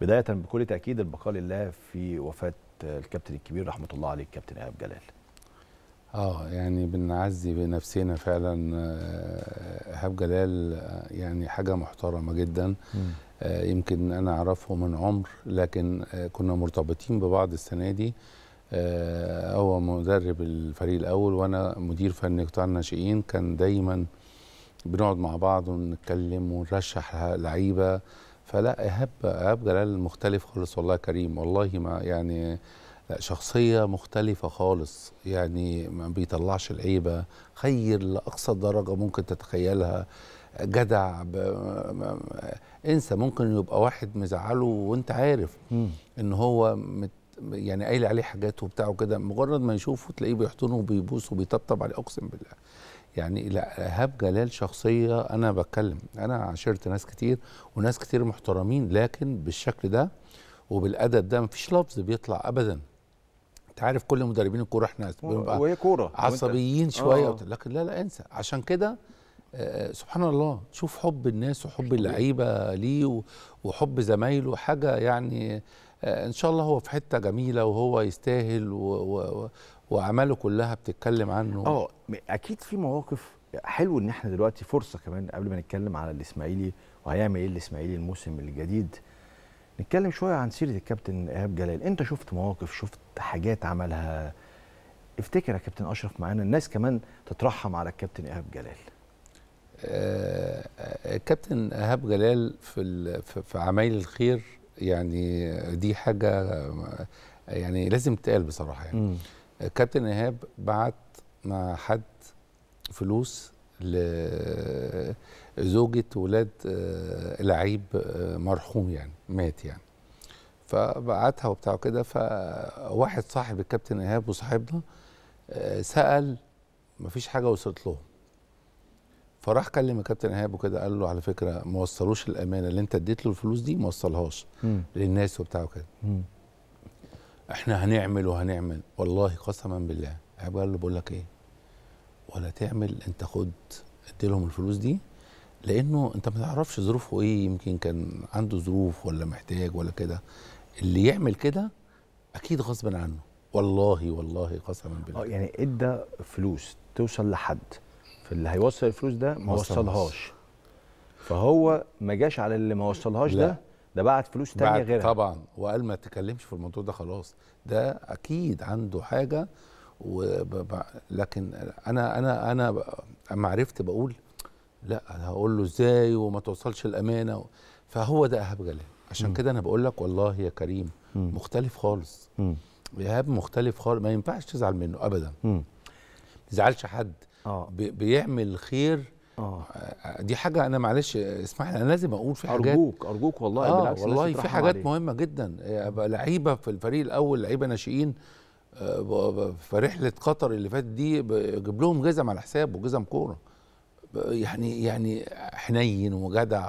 بدايه بكل تاكيد البقاء لله في وفاه الكابتن الكبير رحمه الله عليه الكابتن ايهاب جلال اه يعني بنعزي بنفسنا فعلا آه، ايهاب جلال آه، يعني حاجه محترمه جدا م. آه، يمكن انا اعرفه من عمر لكن كنا مرتبطين ببعض السنه دي هو مدرب الفريق الاول وانا مدير فني قطاع الناشئين كان دايما بنقعد مع بعض ونتكلم ونرشح لعيبه فلا ايهاب ايهاب جلال مختلف خالص والله كريم والله ما يعني شخصية مختلفة خالص يعني ما بيطلعش العيبة خير لأقصى درجة ممكن تتخيلها جدع ب... انسى ممكن يبقى واحد مزعله وانت عارف م. ان هو مت... يعني قايل عليه حاجات وبتاع وكده مجرد ما يشوفه تلاقيه بيحضنه وبيبوس وبيطبطب عليه اقسم بالله يعني لا ايهاب جلال شخصيه انا بتكلم انا عاشرت ناس كتير وناس كتير محترمين لكن بالشكل ده وبالادب ده مفيش لفظ بيطلع ابدا انت عارف كل مدربين الكوره احنا وهي كوره عصبيين آه، شويه آه. لكن لا لا انسى عشان كده آه، سبحان الله شوف حب الناس وحب اللعيبه ليه وحب زمايله حاجه يعني آه، ان شاء الله هو في حته جميله وهو يستاهل و واعماله كلها بتتكلم عنه اه اكيد في مواقف حلو ان احنا دلوقتي فرصه كمان قبل ما نتكلم على الاسماعيلي وهيعمل ايه الاسماعيلي الموسم الجديد نتكلم شويه عن سيره الكابتن ايهاب جلال انت شفت مواقف شفت حاجات عملها افتكر يا كابتن اشرف معانا الناس كمان تترحم على الكابتن ايهاب جلال آه، آه، كابتن ايهاب جلال في في عمايل الخير يعني دي حاجه آه، يعني لازم تقال بصراحه يعني م. كابتن ايهاب بعت مع حد فلوس لزوجة ولاد آه، لعيب آه، مرحوم يعني مات يعني فبعتها وبتاع كده فواحد صاحب الكابتن ايهاب وصاحبنا آه، سأل مفيش حاجة وصلت لهم فراح كلم الكابتن ايهاب وكده قال له على فكرة ما وصلوش الأمانة اللي أنت اديت له الفلوس دي ما وصلهاش للناس وبتاع وكده احنا هنعمل وهنعمل والله قسما بالله له بقول لك ايه ولا تعمل انت خد اديلهم الفلوس دي لانه انت ما تعرفش ظروفه ايه يمكن كان عنده ظروف ولا محتاج ولا كده اللي يعمل كده اكيد غصبا عنه والله والله قسما بالله اه يعني ادى فلوس توصل لحد فاللي هيوصل الفلوس ده ما وصلهاش فهو ما جاش على اللي ما وصلهاش ده ده بعت فلوس تانية غيرها طبعا وقال ما تكلمش في الموضوع ده خلاص ده اكيد عنده حاجه وب... لكن انا انا انا اما عرفت بقول لا هقول له ازاي وما توصلش الامانه و... فهو ده ايهاب جلال عشان كده انا بقول لك والله يا كريم م. مختلف خالص ايهاب مختلف خالص ما ينفعش تزعل منه ابدا ما يزعلش حد آه. ب... بيعمل خير آه. آه. دي حاجه انا معلش اسمح لي انا لازم اقول في حاجات ارجوك ارجوك والله آه بالعكس والله في حاجات عليك. مهمه جدا آه، ابقى لعيبه في الفريق الاول لعيبه ناشئين آه، في رحله قطر اللي فاتت دي جيب لهم جزم على حساب وجزم كوره يعني يعني حنين وجدع